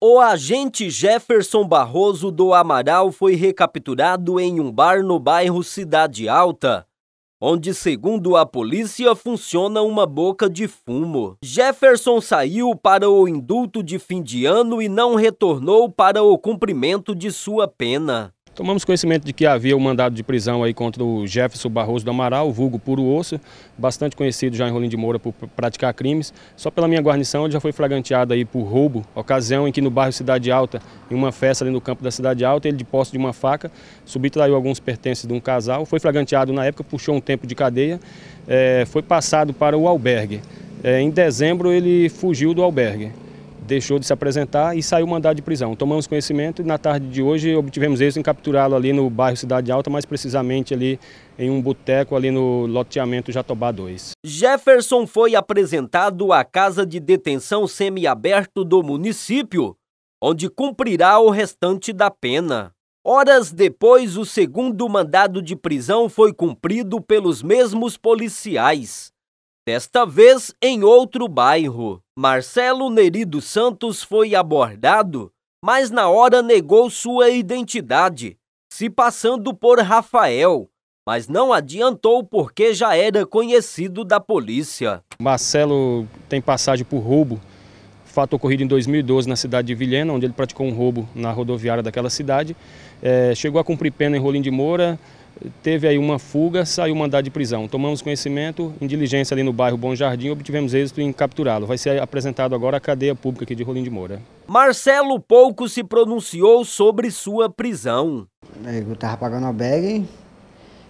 O agente Jefferson Barroso do Amaral foi recapturado em um bar no bairro Cidade Alta, onde, segundo a polícia, funciona uma boca de fumo. Jefferson saiu para o indulto de fim de ano e não retornou para o cumprimento de sua pena. Tomamos conhecimento de que havia um mandado de prisão aí contra o Jefferson Barroso do Amaral, vulgo Puro Osso, bastante conhecido já em Rolim de Moura por praticar crimes. Só pela minha guarnição ele já foi flagranteado aí por roubo, ocasião em que no bairro Cidade Alta, em uma festa ali no campo da Cidade Alta, ele de posse de uma faca, subtraiu alguns pertences de um casal, foi flagranteado na época, puxou um tempo de cadeia, é, foi passado para o albergue. É, em dezembro ele fugiu do albergue deixou de se apresentar e saiu mandado de prisão. Tomamos conhecimento e na tarde de hoje obtivemos êxito em capturá-lo ali no bairro Cidade Alta, mais precisamente ali em um boteco ali no loteamento Jatobá 2. Jefferson foi apresentado à Casa de Detenção Semiaberto do município, onde cumprirá o restante da pena. Horas depois, o segundo mandado de prisão foi cumprido pelos mesmos policiais, desta vez em outro bairro. Marcelo Neri dos Santos foi abordado, mas na hora negou sua identidade, se passando por Rafael, mas não adiantou porque já era conhecido da polícia. Marcelo tem passagem por roubo, fato ocorrido em 2012 na cidade de Vilhena, onde ele praticou um roubo na rodoviária daquela cidade. É, chegou a cumprir pena em Rolim de Moura, teve aí uma fuga, saiu mandado de prisão. Tomamos conhecimento em diligência ali no bairro Bom Jardim, obtivemos êxito em capturá-lo. Vai ser apresentado agora à cadeia pública aqui de Rolim de Moura. Marcelo pouco se pronunciou sobre sua prisão. Eu estava pagando a bag,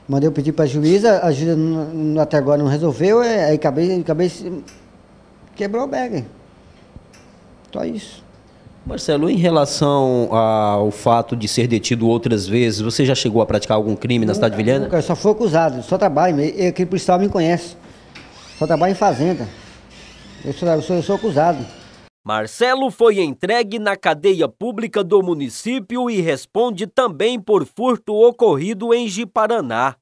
mandei eu pedir para a juíza, a juíza não, até agora não resolveu, é, aí acabei, acabei quebrou a bag. Só isso. Marcelo, em relação ao fato de ser detido outras vezes, você já chegou a praticar algum crime na cidade de Vilhena? Eu só fui acusado, só trabalho, eu, aquele policial me conhece, só trabalho em fazenda, eu sou, eu sou, eu sou acusado. Marcelo foi entregue na cadeia pública do município e responde também por furto ocorrido em Jiparaná.